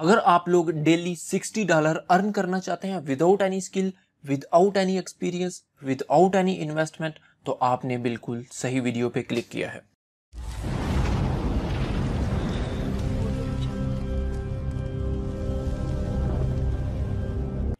अगर आप लोग डेली सिक्सटी डॉलर अर्न करना चाहते हैं without any skill without any experience without any investment तो आपने बिल्कुल सही वीडियो पे क्लिक किया है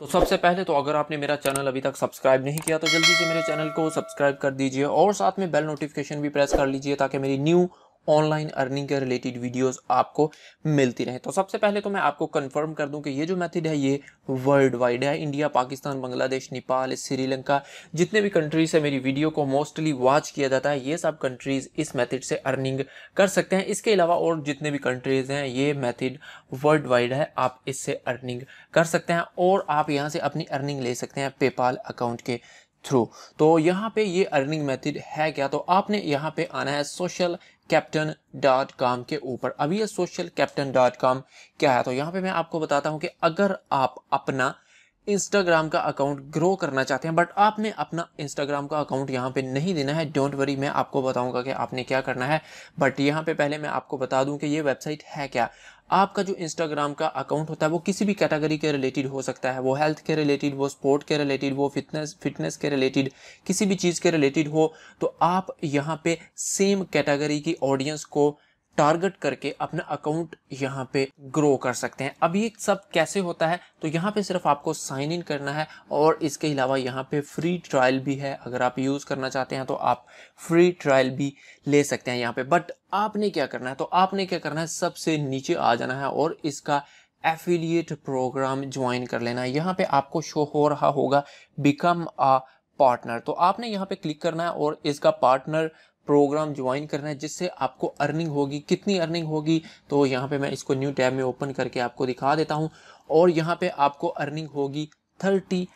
तो सबसे पहले तो अगर आपने मेरा चैनल अभी तक सब्सक्राइब नहीं किया तो जल्दी से मेरे चैनल को सब्सक्राइब कर दीजिए और साथ में बेल नोटिफिकेशन भी प्रेस कर लीजिए ताकि मेरी न्यू ऑनलाइन अर्निंग के रिलेटेड वीडियोस आपको मिलती रहे तो सबसे पहले तो मैं आपको कंफर्म कर दूं कि ये जो मेथड है ये वर्ल्ड वाइड है इंडिया पाकिस्तान बांग्लादेश नेपाल श्रीलंका जितने भी कंट्रीज है मेरी वीडियो को मोस्टली वॉच किया जाता है ये सब कंट्रीज इस मेथड से अर्निंग कर सकते हैं इसके अलावा और जितने भी कंट्रीज हैं ये मैथड वर्ल्ड वाइड है आप इससे अर्निंग कर सकते हैं और आप यहाँ से अपनी अर्निंग ले सकते हैं पेपाल अकाउंट के थ्रू तो यहाँ पे ये अर्निंग मेथड है क्या तो आपने यहाँ पे आना है सोशल कैप्टन डॉट कॉम के ऊपर अब ये सोशल कैप्टन डॉट कॉम क्या है तो यहाँ पे मैं आपको बताता हूँ कि अगर आप अपना इंस्टाग्राम का अकाउंट ग्रो करना चाहते हैं बट आपने अपना इंस्टाग्राम का अकाउंट यहाँ पे नहीं देना है डोंट वरी मैं आपको बताऊंगा कि आपने क्या करना है बट यहाँ पे पहले मैं आपको बता दूं कि ये वेबसाइट है क्या आपका जो इंस्टाग्राम का अकाउंट होता है वो किसी भी कैटेगरी के रिलेटेड हो सकता है वो हेल्थ के रिलेटेड वो स्पोर्ट के रिलेटेड वो फिटनेस फिटनेस के रिलेटेड किसी भी चीज़ के रिलेटेड हो तो आप यहाँ पे सेम कैटेगरी की ऑडियंस को टारगेट करके अपना अकाउंट यहाँ पे ग्रो कर सकते हैं अब ये सब कैसे होता है तो यहाँ पे सिर्फ आपको साइन इन करना है और इसके अलावा यहाँ पे फ्री ट्रायल भी है अगर आप यूज़ करना चाहते हैं तो आप फ्री ट्रायल भी ले सकते हैं यहाँ पे बट आपने क्या करना है तो आपने क्या करना है सबसे नीचे आ जाना है और इसका एफिलिएट प्रोग्राम ज्वाइन कर लेना है यहाँ पे आपको शो हो रहा होगा बिकम अ पार्टनर तो आपने यहाँ पे क्लिक करना है और इसका पार्टनर प्रोग्राम ज्वाइन करना है जिससे आपको अर्निंग होगी कितनी अर्निंग होगी तो यहाँ पे मैं इसको न्यू टैब में ओपन करके आपको दिखा देता हूँ और यहाँ पे आपको अर्निंग होगी थर्टी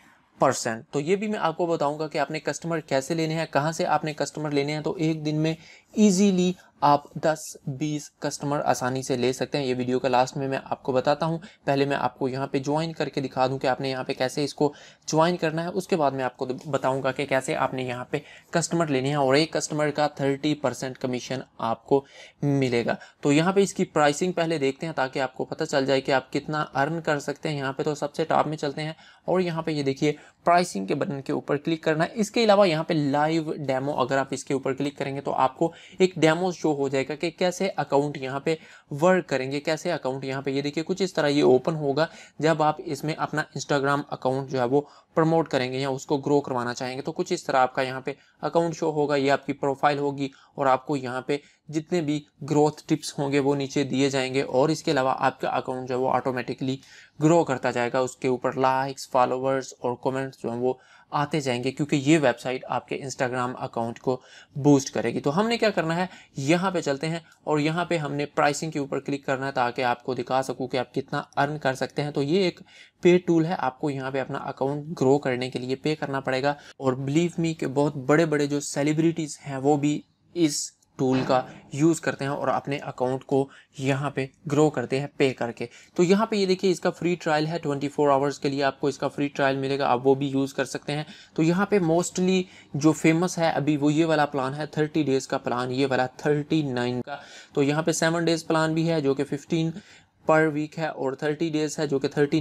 परसेंट तो ये भी मैं आपको बताऊंगा कि आपने कस्टमर कैसे लेने हैं कहाँ से आपने कस्टमर लेने हैं तो एक दिन में ईजीली आप 10-20 कस्टमर आसानी से ले सकते हैं ये वीडियो का लास्ट में मैं आपको बताता हूँ पहले मैं आपको यहाँ पे ज्वाइन करके दिखा दूँ कि आपने यहाँ पे कैसे इसको ज्वाइन करना है उसके बाद मैं आपको बताऊँगा कि कैसे आपने यहाँ पे कस्टमर लेने हैं और एक कस्टमर का 30 परसेंट कमीशन आपको मिलेगा तो यहाँ पर इसकी प्राइसिंग पहले देखते हैं ताकि आपको पता चल जाए कि आप कितना अर्न कर सकते हैं यहाँ पर तो सबसे टॉप में चलते हैं और यहाँ पर ये देखिए प्राइसिंग के बटन के ऊपर क्लिक करना है इसके अलावा यहाँ पर लाइव डेमो अगर आप इसके ऊपर क्लिक करेंगे तो आपको एक डेमो शो शो हो जाएगा कि कैसे अकाउंट यहाँ पे वर्क करेंगे कैसे अकाउंट यहाँ पे ये देखिए कुछ इस तरह ये ओपन होगा जब आप इसमें अपना इंस्टाग्राम अकाउंट जो है वो प्रमोट करेंगे या उसको ग्रो करवाना चाहेंगे तो कुछ इस तरह आपका यहाँ पे अकाउंट शो होगा ये आपकी प्रोफाइल होगी और आपको यहाँ पे जितने भी ग्रोथ टिप्स होंगे वो नीचे दिए जाएंगे और इसके अलावा आपका अकाउंट जो है वो ऑटोमेटिकली ग्रो करता जाएगा उसके ऊपर लाइक्स फॉलोवर्स और कमेंट्स जो है वो आते जाएंगे क्योंकि ये वेबसाइट आपके इंस्टाग्राम अकाउंट को बूस्ट करेगी तो हमने क्या करना है यहाँ पे चलते हैं और यहाँ पे हमने प्राइसिंग के ऊपर क्लिक करना है ताकि आपको दिखा सकूँ कि आप कितना अर्न कर सकते हैं तो ये एक पे टूल है आपको यहाँ पे अपना अकाउंट ग्रो करने के लिए पे करना पड़ेगा और बिलीव मी के बहुत बड़े बड़े जो सेलिब्रिटीज़ हैं वो भी इस टूल का यूज़ करते हैं और अपने अकाउंट को यहाँ पे ग्रो करते हैं पे करके तो यहाँ पे ये देखिए इसका फ्री ट्रायल है 24 फोर आवर्स के लिए आपको इसका फ्री ट्रायल मिलेगा आप वो भी यूज़ कर सकते हैं तो यहाँ पे मोस्टली जो फेमस है अभी वो ये वाला प्लान है 30 डेज़ का प्लान ये वाला 39 का तो यहाँ पे सेवन डेज़ प्लान भी है जो कि फिफ्टीन पर वीक है और थर्टी डेज़ है जो कि थर्टी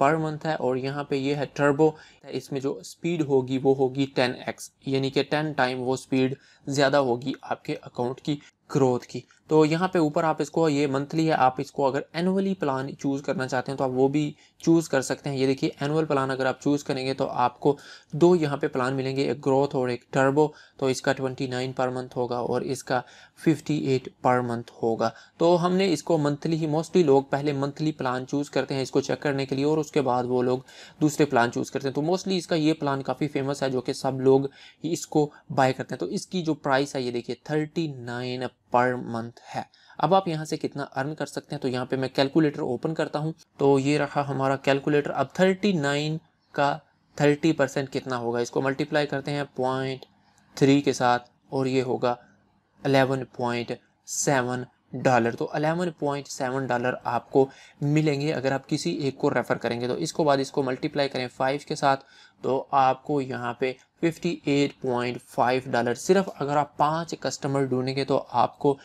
पर मंथ है और यहाँ पे ये है टर्बो है इसमें जो स्पीड होगी वो होगी 10x यानी कि 10 टाइम वो स्पीड ज़्यादा होगी आपके अकाउंट की ग्रोथ की तो यहाँ पे ऊपर आप इसको ये मंथली है आप इसको अगर एनुअली प्लान चूज़ करना चाहते हैं तो आप वो भी चूज़ कर सकते हैं ये देखिए एनुअल प्लान अगर आप चूज़ करेंगे तो आपको दो यहाँ पे प्लान मिलेंगे एक ग्रोथ और एक टर्बो तो इसका 29 पर मंथ होगा और इसका 58 पर मंथ होगा तो हमने इसको मंथली ही मोस्टली लोग पहले मंथली प्लान चूज़ करते हैं इसको चेक करने के लिए और उसके बाद वो लोग दूसरे प्लान चूज़ करते हैं तो मोस्टली इसका ये प्लान काफ़ी फेमस है जो कि सब लोग इसको बाय करते हैं तो इसकी जो प्राइस है ये देखिए थर्टी नाइन पर मंथ है अब आप यहाँ से कितना अर्न कर सकते हैं तो यहाँ पे मैं कैलकुलेटर ओपन करता हूँ तो ये रहा हमारा कैलकुलेटर अब थर्टी नाइन का थर्टी परसेंट कितना होगा इसको मल्टीप्लाई करते हैं पॉइंट थ्री के साथ और ये होगा अलेवन पॉइंट सेवन डॉलर तो अलेवन पॉइंट सेवन डॉलर आपको मिलेंगे अगर आप किसी एक को रेफ़र करेंगे तो इसको बाद इसको मल्टीप्लाई करें फाइव के साथ तो आपको यहाँ पे फाइव डॉलर सिर्फ अगर आप पांच कस्टमर ढूंढेंगे तो आपको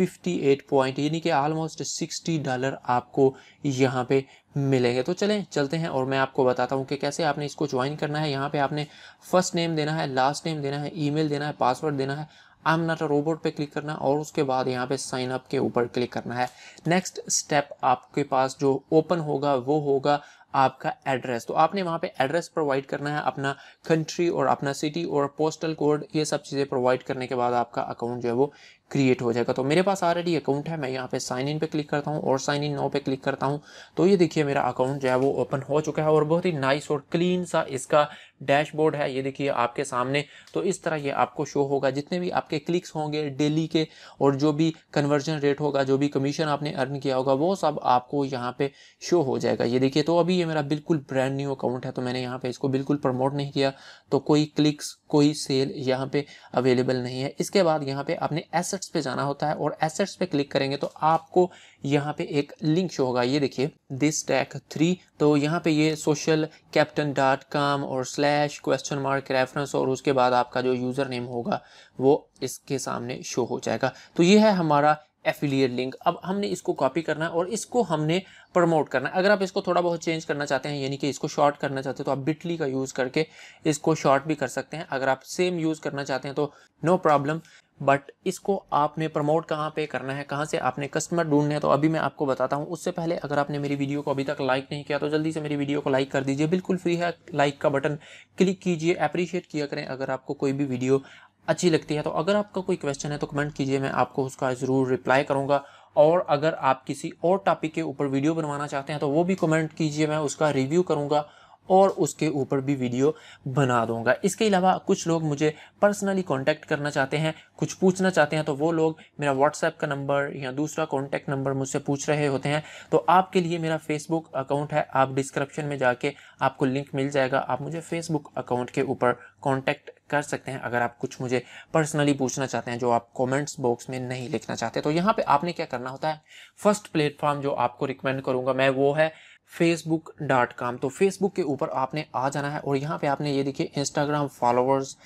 एट पॉइंट यानी कि ऑलमोस्ट सिक्सटी डॉलर आपको यहाँ पे मिलेंगे तो चलें चलते हैं और मैं आपको बताता हूँ कि कैसे आपने इसको ज्वाइन करना है यहाँ पे आपने फर्स्ट नेम देना है लास्ट नेम देना है ईमेल देना है पासवर्ड देना है I am not a robot पे क्लिक करना और उसके बाद यहाँ पे साइन अप के ऊपर क्लिक करना है नेक्स्ट स्टेप आपके पास जो ओपन होगा वो होगा आपका एड्रेस तो आपने वहाँ पे एड्रेस प्रोवाइड करना है अपना कंट्री और अपना सिटी और पोस्टल कोड ये सब चीज़ें प्रोवाइड करने के बाद आपका अकाउंट जो है वो क्रिएट हो जाएगा तो मेरे पास ऑलरेडी अकाउंट है मैं यहाँ पे साइन इन पे क्लिक करता हूँ और साइन इन नाउ पे क्लिक करता हूँ तो ये देखिए मेरा अकाउंट जो है वो ओपन हो चुका है और बहुत ही नाइस और क्लीन सा इसका डैशबोर्ड है ये देखिए आपके सामने तो इस तरह ये आपको शो होगा जितने भी आपके क्लिक्स होंगे डेली के और जो भी कन्वर्जन रेट होगा जो भी कमीशन आपने अर्न किया होगा वो सब आपको यहाँ पे शो हो जाएगा ये देखिए तो अभी ये मेरा बिल्कुल ब्रांड न्यू अकाउंट है तो मैंने यहाँ पे इसको बिल्कुल प्रमोट नहीं किया तो कोई क्लिक्स कोई सेल यहाँ पे अवेलेबल नहीं है इसके बाद यहाँ पे आपने एसेट्स पे जाना होता है और एसेट्स पे क्लिक करेंगे तो आपको यहाँ पे एक लिंक शो होगा ये देखिए दिस टैक थ्री तो यहाँ पे ये सोशल कैप्टन डॉट कॉम और स्लैश क्वेश्चन मार्क रेफरेंस और उसके बाद आपका जो यूज़र नेम होगा वो इसके सामने शो हो जाएगा तो ये है हमारा एफिलिएट लिंक अब हमने इसको कॉपी करना है और इसको हमने प्रमोट करना है अगर आप इसको थोड़ा बहुत चेंज करना चाहते हैं यानी कि इसको शॉर्ट करना चाहते हैं तो आप बिटली का यूज़ करके इसको शॉर्ट भी कर सकते हैं अगर आप सेम यूज़ करना चाहते हैं तो नो प्रॉब्लम बट इसको आपने प्रमोट कहाँ पे करना है कहाँ से आपने कस्टमर ढूंढने हैं तो अभी मैं आपको बताता हूँ उससे पहले अगर आपने मेरी वीडियो को अभी तक लाइक नहीं किया तो जल्दी से मेरी वीडियो को लाइक कर दीजिए बिल्कुल फ्री है लाइक का बटन क्लिक कीजिए अप्रिशिएट किया करें अगर आपको कोई भी वीडियो अच्छी लगती है तो अगर आपका कोई क्वेश्चन है तो कमेंट कीजिए मैं आपको उसका ज़रूर रिप्लाई करूँगा और अगर आप किसी और टॉपिक के ऊपर वीडियो बनवाना चाहते हैं तो वो भी कमेंट कीजिए मैं उसका रिव्यू करूँगा और उसके ऊपर भी वीडियो बना दूंगा इसके अलावा कुछ लोग मुझे पर्सनली कांटेक्ट करना चाहते हैं कुछ पूछना चाहते हैं तो वो लोग मेरा व्हाट्सएप का नंबर या दूसरा कांटेक्ट नंबर मुझसे पूछ रहे होते हैं तो आपके लिए मेरा फेसबुक अकाउंट है आप डिस्क्रिप्शन में जाके आपको लिंक मिल जाएगा आप मुझे फेसबुक अकाउंट के ऊपर कॉन्टैक्ट कर सकते हैं अगर आप कुछ मुझे पर्सनली पूछना चाहते हैं जो आप कमेंट्स बॉक्स में नहीं लिखना चाहते तो यहाँ पे आपने क्या करना होता है फर्स्ट प्लेटफॉर्म जो आपको रिकमेंड करूँगा मैं वो है फेसबुक डॉट कॉम तो फेसबुक के ऊपर आपने आ जाना है और यहाँ पे आपने ये देखिए इंस्टाग्राम फॉलोअर्स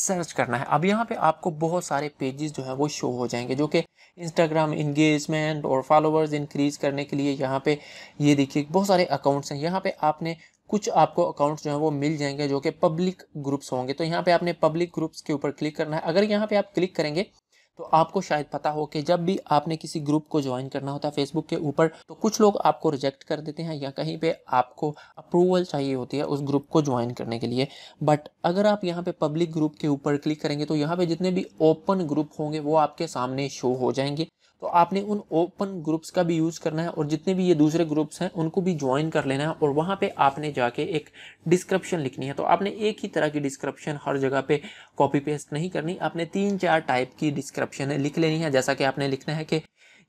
सर्च करना है अब यहाँ पे आपको बहुत सारे पेजेस जो है वो शो हो जाएंगे जो कि इंस्टाग्राम इंगेजमेंट और फॉलोअर्स इंक्रीज करने के लिए यहाँ पे ये देखिए बहुत सारे अकाउंट्स हैं यहाँ पे आपने कुछ आपको अकाउंट्स जो है वो मिल जाएंगे जो कि पब्लिक ग्रुप्स होंगे तो यहाँ पे आपने पब्लिक ग्रुप्स के ऊपर क्लिक करना है अगर यहाँ पे आप क्लिक करेंगे तो आपको शायद पता हो कि जब भी आपने किसी ग्रुप को ज्वाइन करना होता है फेसबुक के ऊपर तो कुछ लोग आपको रिजेक्ट कर देते हैं या कहीं पे आपको अप्रूवल चाहिए होती है उस ग्रुप को ज्वाइन करने के लिए बट अगर आप यहाँ पे पब्लिक ग्रुप के ऊपर क्लिक करेंगे तो यहाँ पे जितने भी ओपन ग्रुप होंगे वो आपके सामने शो हो जाएंगे तो आपने उन ओपन ग्रुप्स का भी यूज़ करना है और जितने भी ये दूसरे ग्रुप्स हैं उनको भी ज्वाइन कर लेना है और वहाँ पे आपने जाके एक डिस्क्रिप्शन लिखनी है तो आपने एक ही तरह की डिस्क्रिप्शन हर जगह पे कॉपी पेस्ट नहीं करनी आपने तीन चार टाइप की डिस्क्रिप्शन लिख लेनी है जैसा कि आपने लिखना है कि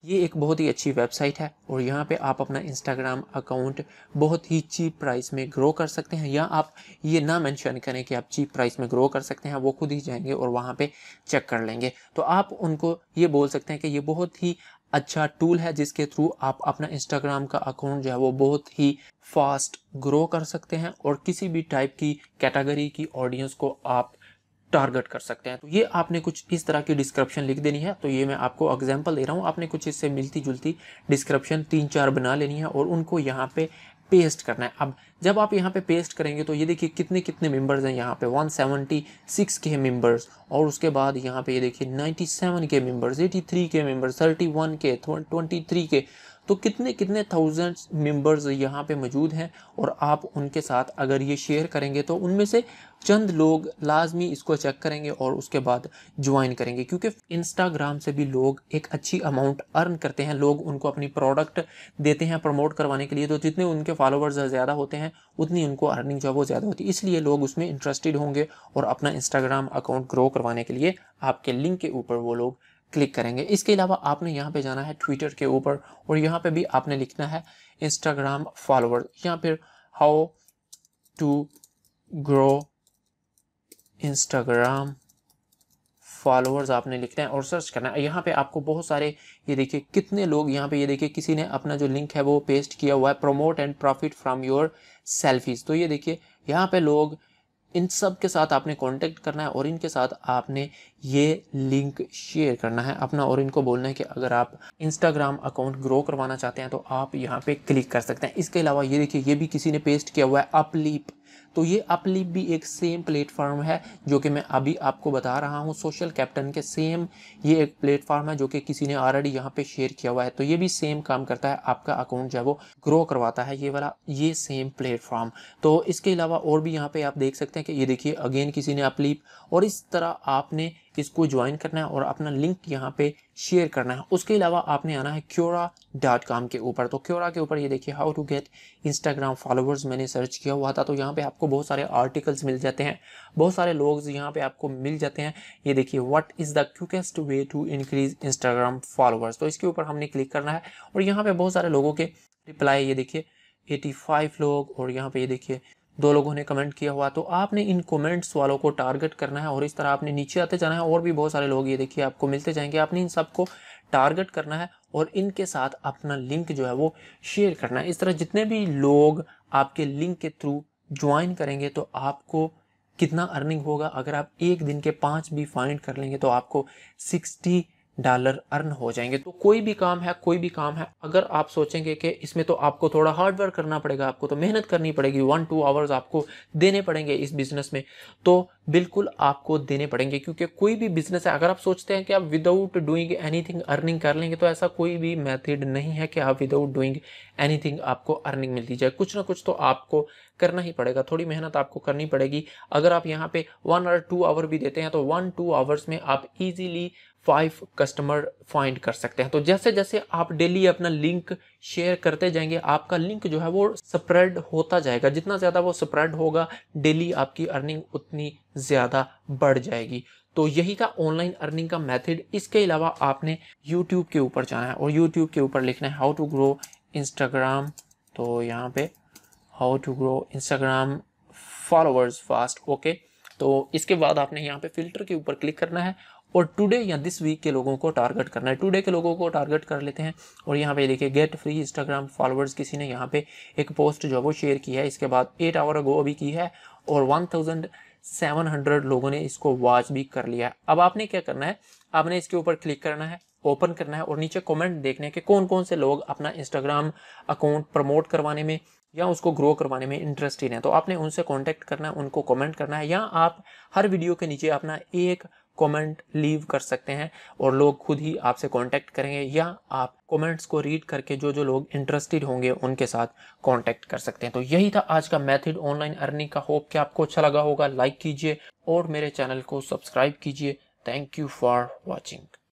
ये एक बहुत ही अच्छी वेबसाइट है और यहाँ पे आप अपना इंस्टाग्राम अकाउंट बहुत ही चीप प्राइस में ग्रो कर सकते हैं या आप ये ना मेंशन करें कि आप चीप प्राइस में ग्रो कर सकते हैं वो खुद ही जाएंगे और वहाँ पे चेक कर लेंगे तो आप उनको ये बोल सकते हैं कि ये बहुत ही अच्छा टूल है जिसके थ्रू आप अपना इंस्टाग्राम का अकाउंट जो है वो बहुत ही फास्ट ग्रो कर सकते हैं और किसी भी टाइप की कैटेगरी की ऑडियंस को आप टारगेट कर सकते हैं तो ये आपने कुछ इस तरह की डिस्क्रिप्शन लिख देनी है तो ये मैं आपको एग्जाम्पल दे रहा हूँ आपने कुछ इससे मिलती जुलती डिस्क्रिप्शन तीन चार बना लेनी है और उनको यहाँ पे पेस्ट करना है अब जब आप यहाँ पे पेस्ट करेंगे तो ये देखिए कितने कितने मेंबर्स हैं यहाँ पे 176 के मेम्बर्स और उसके बाद यहाँ पे ये देखिए 97 के मेंबर्स 83 के मेंबर्स 31 के 23 के तो कितने कितने थाउजेंड मेंबर्स यहाँ पे मौजूद हैं और आप उनके साथ अगर ये शेयर करेंगे तो उनमें से चंद लोग लाजमी इसको चेक करेंगे और उसके बाद ज्वाइन करेंगे क्योंकि इंस्टाग्राम से भी लोग एक अच्छी अमाउंट अर्न करते हैं लोग उनको अपनी प्रोडक्ट देते हैं प्रमोट करवाने के लिए तो जितने उनके फॉलोअर्स ज़्यादा होते हैं उतनी उनको अर्निंग जो है वो ज़्यादा होती है इसलिए लोग उसमें इंटरेस्टेड होंगे और अपना इंस्टाग्राम अकाउंट ग्रो करवाने के लिए आपके लिंक के ऊपर वो लोग क्लिक करेंगे इसके अलावा आपने यहाँ पे जाना है ट्विटर के ऊपर और यहाँ पे भी आपने लिखना है इंस्टाग्राम फॉलोअर या फिर how to grow Instagram followers आपने लिखना है और सर्च करना है यहाँ पे आपको बहुत सारे ये देखिए कितने लोग यहाँ पे ये देखिए किसी ने अपना जो लिंक है वो पेस्ट किया हुआ है promote and profit from your selfies तो ये देखिए यहाँ पे लोग इन सब के साथ आपने कांटेक्ट करना है और इनके साथ आपने ये लिंक शेयर करना है अपना और इनको बोलना है कि अगर आप इंस्टाग्राम अकाउंट ग्रो करवाना चाहते हैं तो आप यहाँ पे क्लिक कर सकते हैं इसके अलावा ये देखिए ये भी किसी ने पेस्ट किया हुआ है अपलीप तो ये अपलिप भी एक सेम प्लेटफॉर्म है जो कि मैं अभी आपको बता रहा हूँ सोशल कैप्टन के सेम ये एक प्लेटफॉर्म है जो कि किसी ने ऑलरेडी यहाँ पे शेयर किया हुआ है तो ये भी सेम काम करता है आपका अकाउंट जो है वो ग्रो करवाता है ये वाला ये सेम प्लेटफॉर्म तो इसके अलावा और भी यहाँ पे आप देख सकते हैं कि ये देखिए अगेन किसी ने अपलिप और इस तरह आपने इसको ज्वाइन करना है और अपना लिंक यहाँ पे शेयर करना है उसके अलावा आपने आना है क्योरा डॉट कॉम के ऊपर तो क्योरा के ऊपर ये देखिए how to get Instagram followers मैंने सर्च किया हुआ था तो यहाँ पे आपको बहुत सारे आर्टिकल्स मिल जाते हैं बहुत सारे लोग यहाँ पे आपको मिल जाते हैं ये देखिए what is the quickest way to increase Instagram followers तो इसके ऊपर हमने क्लिक करना है और यहाँ पर बहुत सारे लोगों के रिप्लाई ये देखिए एटी फाइव लोग और यहाँ पे ये देखिए दो लोगों ने कमेंट किया हुआ तो आपने इन कमेंट्स वालों को टारगेट करना है और इस तरह आपने नीचे आते जाना है और भी बहुत सारे लोग ये देखिए आपको मिलते जाएंगे आपने इन सबको टारगेट करना है और इनके साथ अपना लिंक जो है वो शेयर करना है इस तरह जितने भी लोग आपके लिंक के थ्रू ज्वाइन करेंगे तो आपको कितना अर्निंग होगा अगर आप एक दिन के पाँच भी फाइंड कर लेंगे तो आपको सिक्सटी डॉलर अर्न हो जाएंगे तो कोई भी काम है कोई भी काम है अगर आप सोचेंगे कि इसमें तो आपको थोड़ा हार्ड वर्क करना पड़ेगा आपको तो मेहनत करनी पड़ेगी वन टू आवर्स आपको देने पड़ेंगे इस बिज़नेस में तो बिल्कुल आपको देने पड़ेंगे क्योंकि कोई भी बिजनेस है अगर आप सोचते हैं कि आप विदाउट डूइंग एनीथिंग अर्निंग कर लेंगे तो ऐसा कोई भी मेथड नहीं है कि आप विदाउट डूइंग एनीथिंग आपको अर्निंग मिलती जाए कुछ ना कुछ तो आपको करना ही पड़ेगा थोड़ी मेहनत आपको करनी पड़ेगी अगर आप यहाँ पे वन और टू आवर भी देते हैं तो वन टू आवर्स में आप इजीली फाइव कस्टमर फाइंड कर सकते हैं तो जैसे जैसे आप डेली अपना लिंक शेयर करते जाएंगे आपका लिंक जो है वो स्प्रेड होता जाएगा जितना ज़्यादा वो स्प्रेड होगा डेली आपकी अर्निंग उतनी ज़्यादा बढ़ जाएगी तो यही था ऑनलाइन अर्निंग का मेथड इसके अलावा आपने यूट्यूब के ऊपर जाना है और यूट्यूब के ऊपर लिखना है हाउ टू ग्रो इंस्टाग्राम तो यहाँ पे how to grow Instagram followers fast okay तो इसके बाद आपने यहाँ पे फिल्टर के ऊपर क्लिक करना है और टुडे या दिस वीक के लोगों को टारगेट करना है टुडे के लोगों को टारगेट कर लेते हैं और यहाँ पे देखिए गेट फ्री इंस्टाग्राम फॉलोअर्स किसी ने यहाँ पे एक पोस्ट जो है वो शेयर की है इसके बाद एट आवर अगो अभी की है और वन थाउजेंड सेवन हंड्रेड लोगों ने इसको वॉच भी कर लिया है अब आपने क्या करना है आपने इसके ऊपर क्लिक करना है ओपन करना है और नीचे कमेंट देखने के कौन कौन से लोग अपना इंस्टाग्राम अकाउंट प्रमोट करवाने में या उसको ग्रो करवाने में इंटरेस्टेड हैं तो आपने उनसे कांटेक्ट करना है उनको कमेंट करना है या आप हर वीडियो के नीचे अपना एक कमेंट लीव कर सकते हैं और लोग खुद ही आपसे कांटेक्ट करेंगे या आप कमेंट्स को रीड करके जो जो लोग इंटरेस्टेड होंगे उनके साथ कांटेक्ट कर सकते हैं तो यही था आज का मेथड ऑनलाइन अर्निंग का होप कि आपको अच्छा लगा होगा लाइक कीजिए और मेरे चैनल को सब्सक्राइब कीजिए थैंक यू फॉर वॉचिंग